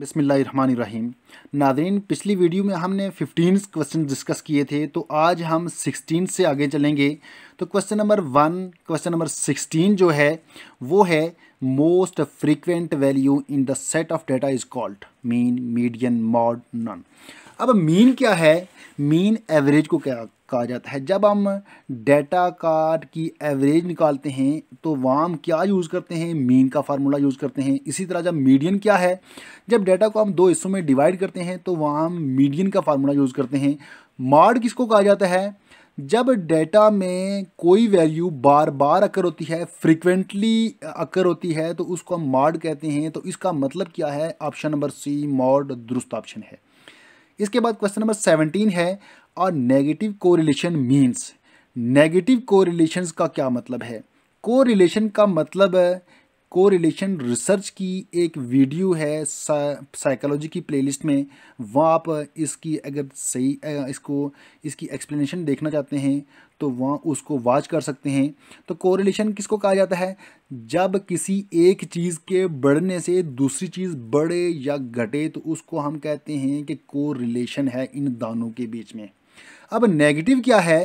बसमीम नादरीन पिछली वीडियो में हमने 15 क्वेश्चन डिस्कस किए थे तो आज हम 16 से आगे चलेंगे तो question number one question number 16 जो है वो है most frequent value in the set of data is called mean median mode none अब मीन क्या है मीन एवरेज को क्या कहा जाता है जब हम डेटा कार्ड की एवरेज निकालते हैं तो वाम क्या यूज़ करते हैं मीन का फार्मूला यूज़ करते हैं इसी तरह जब मीडियन क्या है जब डेटा को हम दो हिस्सों में डिवाइड करते हैं तो वाम मीडियन का फार्मूला यूज़ करते हैं मार्ड किसको कहा जाता है जब डेटा में कोई वैल्यू बार बार अकर होती है फ्रिक्वेंटली अकर होती है तो उसको हम मॉड कहते हैं तो इसका मतलब क्या है ऑप्शन नंबर सी मॉड दुरुस्त ऑप्शन है इसके बाद क्वेश्चन नंबर सेवनटीन है और नेगेटिव को रिलेशन मीन्स नेगेटिव रिलेशन का क्या मतलब है रिलेशन का मतलब को रिलेशन रिसर्च की एक वीडियो है साइकोलॉजी की प्लेलिस्ट में वहाँ आप इसकी अगर सही इसको इसकी एक्सप्लेनेशन देखना चाहते हैं तो वहाँ उसको वॉच कर सकते हैं तो कोरिलेशन किसको कहा जाता है जब किसी एक चीज़ के बढ़ने से दूसरी चीज़ बढ़े या घटे तो उसको हम कहते हैं कि कोरिलेशन है इन दानों के बीच में अब नेगेटिव क्या है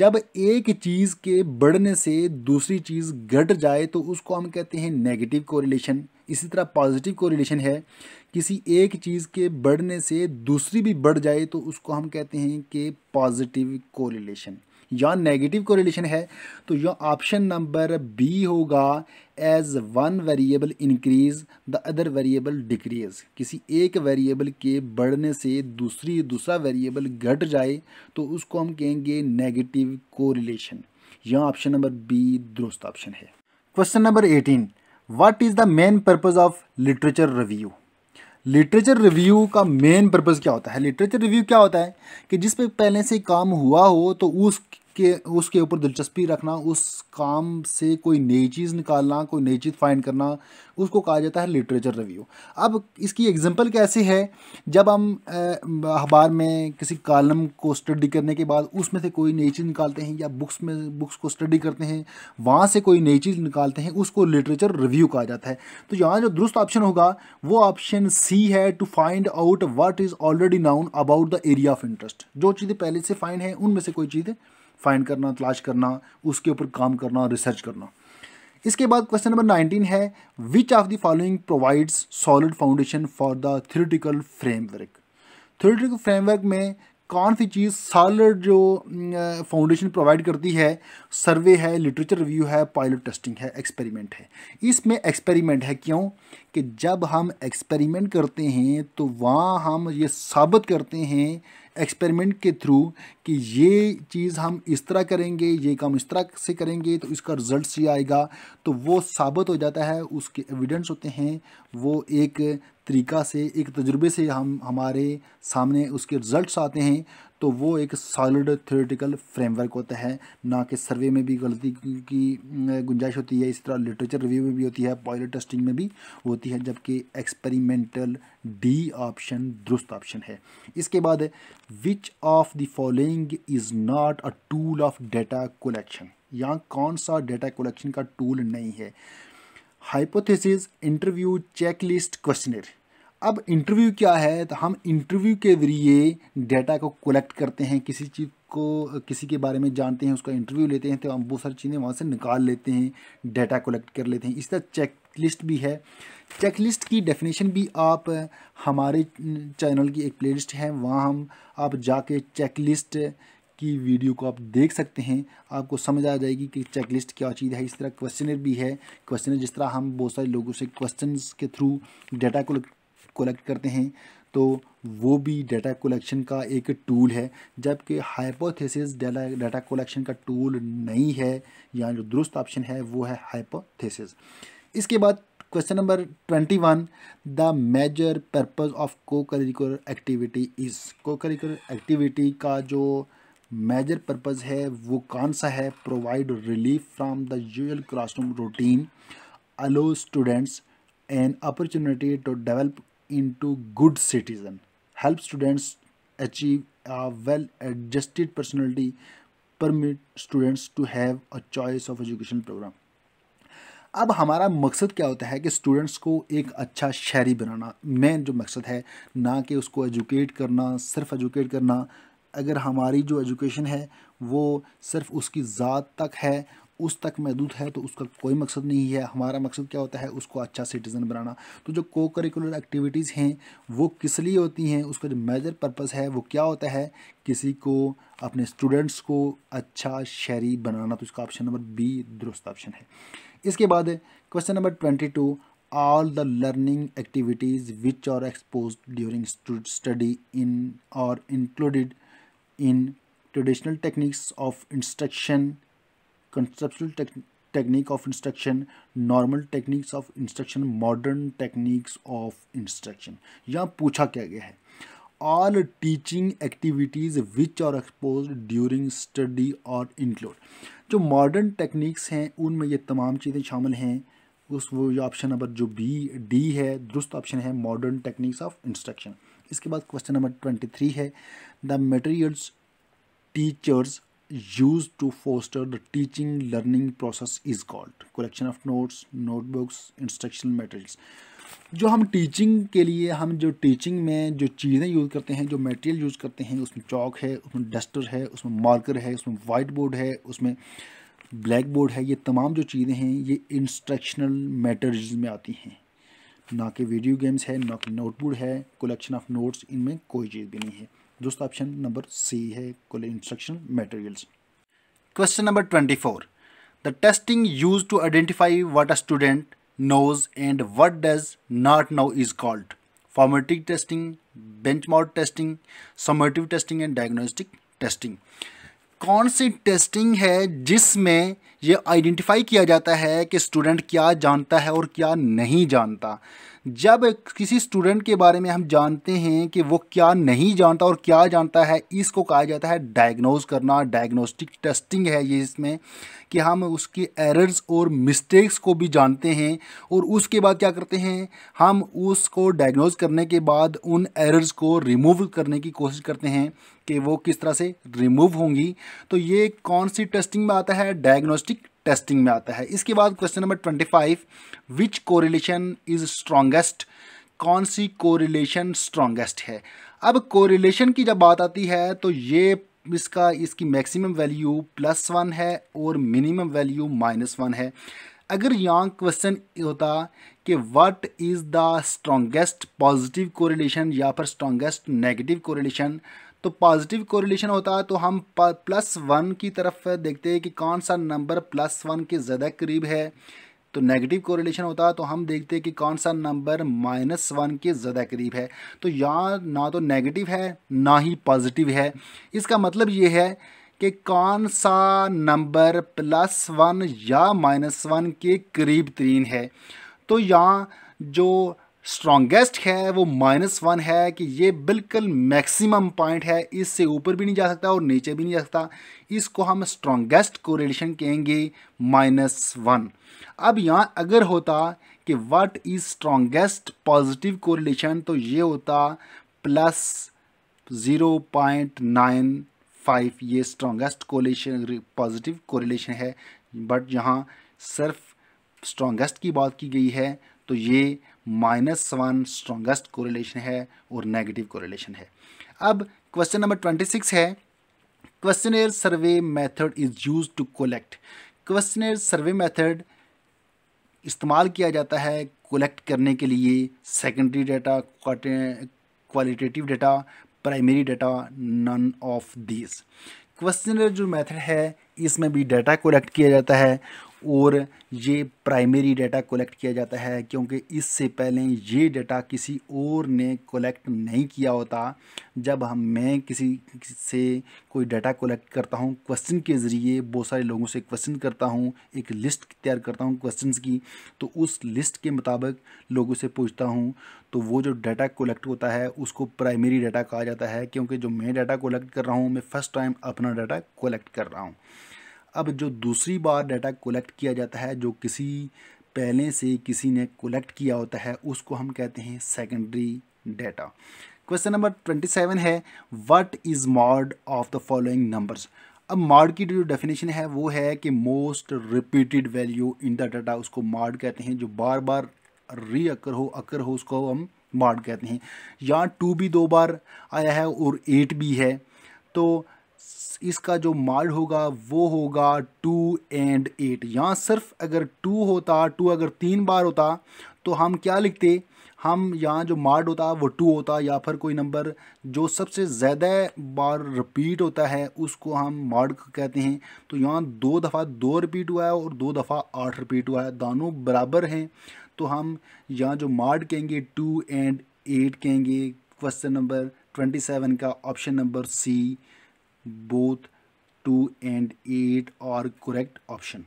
जब एक चीज़ के बढ़ने से दूसरी चीज़ घट जाए तो उसको हम कहते हैं नेगेटिव कोरिलेशन इसी तरह पॉजिटिव कोरिलेशन है किसी एक चीज़ के बढ़ने से दूसरी भी बढ़ जाए तो उसको हम कहते हैं कि पॉजिटिव कोरिलेशन या नेगेटिव कोरिलेशन है तो यह ऑप्शन नंबर बी होगा as one variable increase the other variable decrease किसी एक वेरिएबल के बढ़ने से दूसरी दूसरा वेरिएबल घट जाए तो उसको हम कहेंगे नेगेटिव कोरिलेशन यह ऑप्शन नंबर बी दुरुस्त ऑप्शन है question number eighteen what is the main purpose of literature review literature review का मेन पर्पज़ क्या होता है लिटरेचर रिव्यू क्या होता है कि जिस पर पहले से काम हुआ हो तो उस के उसके ऊपर दिलचस्पी रखना उस काम से कोई नई चीज़ निकालना कोई नई चीज़ फाइंड करना उसको कहा जाता है लिटरेचर रिव्यू अब इसकी एग्जांपल कैसे है जब हम अखबार में किसी कॉलम को स्टडी करने के बाद उसमें से कोई नई चीज़ निकालते हैं या बुक्स में बुक्स को स्टडी करते हैं वहाँ से कोई नई चीज़ निकालते हैं उसको लिटरेचर रिव्यू कहा जाता है तो यहाँ जो दुरुस्त ऑप्शन होगा वो ऑप्शन सी है to find out what is already known about the area of interest जो चीज़ें पहले से फाइंड हैं उनमें से कोई चीज़ फाइंड करना तलाश करना उसके ऊपर काम करना रिसर्च करना इसके बाद क्वेश्चन नंबर नाइनटीन है which of the following provides solid foundation for the theoretical framework theoretical framework में कौन सी चीज़ सॉलिड जो फाउंडेशन प्रोवाइड करती है सर्वे है लिटरेचर रिव्यू है पायलट टेस्टिंग है एक्सपेरिमेंट है इसमें एक्सपेरिमेंट है क्यों कि जब हम एक्सपेरिमेंट करते हैं तो वहाँ हम ये साबित करते हैं एक्सपेरिमेंट के थ्रू कि ये चीज़ हम इस तरह करेंगे ये काम इस तरह से करेंगे तो इसका रिजल्ट ये आएगा तो वो साबित हो जाता है उसके एविडेंस होते हैं वो एक तरीका से एक तजुर्बे से हम हमारे सामने उसके रिज़ल्ट आते हैं तो वो एक सॉलिड थ्योरेटिकल फ्रेमवर्क होता है ना कि सर्वे में भी गलती की गुंजाइश होती है इस तरह लिटरेचर रिव्यू में भी होती है पॉइलेट टेस्टिंग में भी होती है जबकि एक्सपेरिमेंटल डी ऑप्शन दुरुस्त ऑप्शन है इसके बाद which of the following is not a tool of data collection यहाँ कौन सा डेटा कलेक्शन का टूल नहीं है हाइपोथेसिस इंटरव्यू चेकलिस्ट क्वेश्चनर अब इंटरव्यू क्या है तो हम इंटरव्यू के ज़रिए डेटा को कलेक्ट करते हैं किसी चीज़ को किसी के बारे में जानते हैं उसका इंटरव्यू लेते हैं तो हम बहुत सारी चीज़ें वहाँ से निकाल लेते हैं डेटा कलेक्ट कर लेते हैं इस तरह चेक लिस्ट भी है चेक लिस्ट की डेफिनेशन भी आप हमारे चैनल की एक प्लेलिस्ट है वहाँ हम आप जाके चेक लिस्ट की वीडियो को आप देख सकते हैं आपको समझ आ जाएगी कि चेक लिस्ट क्या चीज़ है इस तरह क्वेश्चनर भी है क्वेश्चनर जिस तरह हम बहुत सारे लोगों से क्वेश्चन के थ्रू डेटा कलेक्ट कलेक्ट करते हैं तो वो भी डाटा कलेक्शन का एक टूल है जबकि हाइपोथेसिस डाटा डाटा कलेक्शन का टूल नहीं है यहाँ जो दुरुस्त ऑप्शन है वो है हाइपोथेसिस इसके बाद question number twenty one the major purpose of co curricular activity is co curricular activity का जो मेजर पर्पज़ है वो कौन सा है provide relief from the usual classroom routine allow students an opportunity to develop to good citizen help students achieve a well adjusted personality permit students to have a choice of education program अब हमारा मकसद क्या होता है कि students को एक अच्छा शहरी बनाना मेन जो मकसद है ना कि उसको एजुकेट करना सिर्फ एजुकेट करना अगर हमारी जो एजुकेशन है वो सिर्फ उसकी ज़ात तक है उस तक महदूद है तो उसका कोई मकसद नहीं है हमारा मकसद क्या होता है उसको अच्छा सिटीज़न बनाना तो जो को करिकुलर एक्टिविटीज़ हैं वो किस लिए होती हैं उसका जो मेजर पर्पज़ है वो क्या होता है किसी को अपने स्टूडेंट्स को अच्छा शहरी बनाना तो इसका ऑप्शन नंबर बी दुरुस्त ऑप्शन है इसके बाद question number twenty two all the learning activities which are exposed during study in or included in traditional techniques of instruction conceptual technique of instruction normal techniques of instruction modern techniques of instruction यहाँ पूछा क्या गया है all teaching activities which are expose during study और include जो modern techniques हैं उनमें ये तमाम चीज़ें शामिल हैं उस वो ये ऑप्शन नंबर जो बी डी है दुरुस्त ऑप्शन है मॉडर्न टेक्निक्स ऑफ इंस्ट्रक्शन इसके बाद क्वेश्चन नंबर ट्वेंटी थ्री है the materials teachers used to foster the teaching learning process is called collection of notes notebooks instructional materials जो हम teaching के लिए हम जो टीचिंग में जो चीज़ें यूज़ करते हैं जो मटेरियल यूज़ करते हैं उसमें चौक है उसमें डस्टर है उसमें मार्कर है उसमें वाइट बोर्ड है उसमें ब्लैक बोर्ड है ये तमाम जो चीज़ें हैं ये इंस्ट्रक्शनल मेटर्स में आती हैं ना कि वीडियो गेम्स है ना कि नोटबुक है कलेक्शन ऑफ नोट्स इनमें कोई चीज़ भी नहीं है दोस्तों ऑप्शन नंबर सी है कुल instruction materials question number twenty four the testing use to identify what a student and what does does know is called called testing bench benchmark testing summative testing and diagnostic testing कौन सी testing है जिसमें यह identify किया जाता है कि student क्या जानता है और क्या नहीं जानता जब किसी स्टूडेंट के बारे में हम जानते हैं कि वो क्या नहीं जानता और क्या जानता है इसको कहा जाता है डायग्नोज करना डायग्नोस्टिक टेस्टिंग है ये इसमें कि हम उसके एरर्स और मिस्टेक्स को भी जानते हैं और उसके बाद क्या करते हैं हम उसको डायग्नोज करने के बाद उन एरर्स को रिमूव करने की कोशिश करते हैं कि वो किस तरह से रिमूव होंगी तो ये कौन सी टेस्टिंग में आता है डायग्नोस्टिक टेस्टिंग में आता है इसके बाद question number twenty five which correlation is strongest कौन सी कोरिलेशन स्ट्रोंगेस्ट है अब कोरिलेशन की जब बात आती है तो ये इसका इसकी मैक्सिमम वैल्यू प्लस वन है और मिनिमम वैल्यू माइनस वन है अगर यहाँ क्वेश्चन होता कि what is the strongest positive correlation या फिर स्ट्रॉन्गेस्ट नेगेटिव कोरिलेशन तो पॉजिटिव कोरिलेशन होता है तो हम प्लस वन की तरफ देखते हैं कि कौन सा नंबर प्लस वन के ज़्यादा करीब है तो नेगेटिव कोरिलेशन होता है तो हम देखते हैं कि कौन सा नंबर माइनस वन के ज़्यादा करीब है तो यहाँ ना तो नेगेटिव है ना ही पॉजिटिव है इसका मतलब ये है कि कौन सा नंबर प्लस वन या माइनस वन के करीब तरीन है तो यहाँ जो स्ट्रॉन्गेस्ट है वो माइनस वन है कि ये बिल्कुल मैक्सिमम पॉइंट है इससे ऊपर भी नहीं जा सकता और नीचे भी नहीं जा सकता इसको हम स्ट्रॉन्गेस्ट कोरिलेशन कहेंगे माइनस वन अब यहाँ अगर होता कि what is strongest positive correlation तो ये होता plus zero point nine five ये स्ट्रॉन्गेस्ट कोरिलेशन पॉजिटिव कोरिलेशन है बट यहाँ सिर्फ स्ट्रॉन्गेस्ट की बात की गई है तो ये माइनस वन स्ट्रॉन्गेस्ट कोरिलेशन है और नेगेटिव कोरिलेशन है अब क्वेश्चन नंबर ट्वेंटी सिक्स है questionnaire survey method is use to collect questionnaire survey method इस्तेमाल किया जाता है कलेक्ट करने के लिए secondary data qualitative data primary data none of this question जो मेथड है इसमें भी डाटा कलेक्ट किया जाता है और ये प्राइमरी डाटा कलेक्ट किया जाता है क्योंकि इससे पहले ये डाटा किसी और ने कलेक्ट नहीं किया होता जब हम मैं किसी से कोई डाटा कलेक्ट करता हूँ क्वेश्चन के ज़रिए बहुत सारे लोगों से क्वेश्चन करता हूँ एक लिस्ट तैयार करता हूँ क्वेश्चंस की तो उस लिस्ट के मुताबिक लोगों से पूछता हूँ तो वो जो डाटा कलेक्ट होता है उसको प्राइमरी डाटा कहा जाता है क्योंकि जो मैं डाटा कलेक्ट कर रहा हूँ मैं फ़र्स्ट टाइम अपना डाटा कलेक्ट कर रहा हूँ अब जो दूसरी बार डाटा कलेक्ट किया जाता है जो किसी पहले से किसी ने कलेक्ट किया होता है उसको हम कहते हैं secondary data question number twenty seven है what is mode of the following numbers अब मॉड की जो डेफिनेशन है वो है कि most repeated value in the data उसको मॉड कहते हैं जो बार बार री अकर हो अकर हो उसको हम मॉड कहते हैं यहाँ टू भी दो बार आया है और एट भी है तो इसका जो माल होगा वो होगा टू एंड एट यहाँ सिर्फ अगर टू होता टू अगर तीन बार होता तो हम क्या लिखते हम यहाँ जो मार्ड होता वो टू होता या फिर कोई नंबर जो सबसे ज़्यादा बार रिपीट होता है उसको हम मार्ड कहते हैं तो यहाँ दो दफ़ा दो रिपीट हुआ है और दो दफ़ा आठ रिपीट हुआ है दोनों बराबर हैं तो हम यहाँ जो मार्ड कहेंगे टू एंड एट कहेंगे क्वेश्चन नंबर ट्वेंटी सेवन का option number C both 2 and 8 are correct option.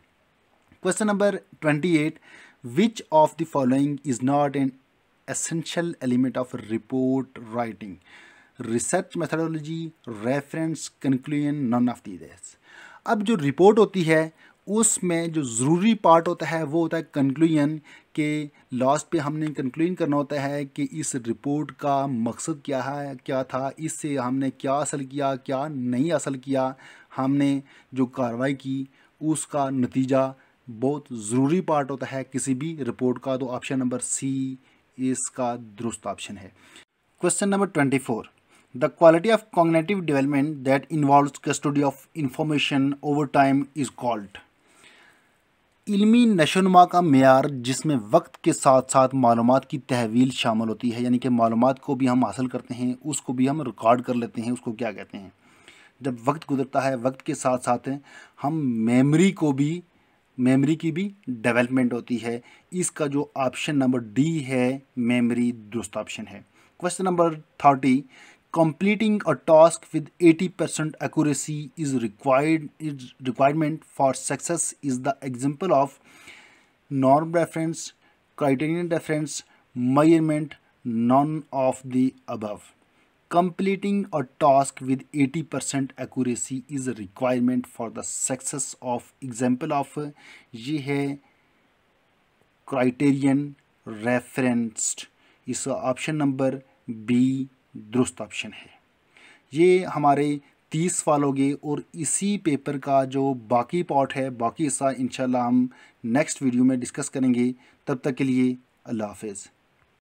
Question number 28. Which of the following is not an essential element of report writing? Research methodology, reference, conclusion, none of these. अब जो report होती है उसमें जो ज़रूरी part होता है वो होता है कंक्लूजन के लास्ट पे हमने कंक्लूजन करना होता है कि इस रिपोर्ट का मकसद क्या है क्या था इससे हमने क्या असल किया क्या नहीं असल किया हमने जो कार्रवाई की उसका नतीजा बहुत ज़रूरी पार्ट होता है किसी भी रिपोर्ट का तो ऑप्शन नंबर सी इसका दुरुस्त ऑप्शन है question number twenty four the quality of cognitive development that involve custody of information over time is called इल्मी नशोनुमा का मैार जिसमें वक्त के साथ साथ मालूम की तहवील शामिल होती है यानी कि मालूम को भी हम हासिल करते हैं उसको भी हम रिकॉर्ड कर लेते हैं उसको क्या कहते हैं जब वक्त गुजरता है वक्त के साथ साथ हम मेमरी को भी मेमरी की भी डेवलपमेंट होती है इसका जो ऑप्शन नंबर डी है मेमरी दुरुस्त ऑप्शन है question number thirty completing a task with 80% accuracy is required is requirement for success is the example of norm reference, criterion reference, measurement, none of the above. Completing a task with 80% accuracy is a requirement for the success of example of ये है criterion referenced Is option number B. दुरुस्त option है ये हमारे तीस फॉलोगे और इसी paper का जो बाकी पार्ट है बाकी हिस्सा इंशाल्लाह हम नेक्स्ट वीडियो में डिस्कस करेंगे तब तक के लिए अल्लाह हाफिज़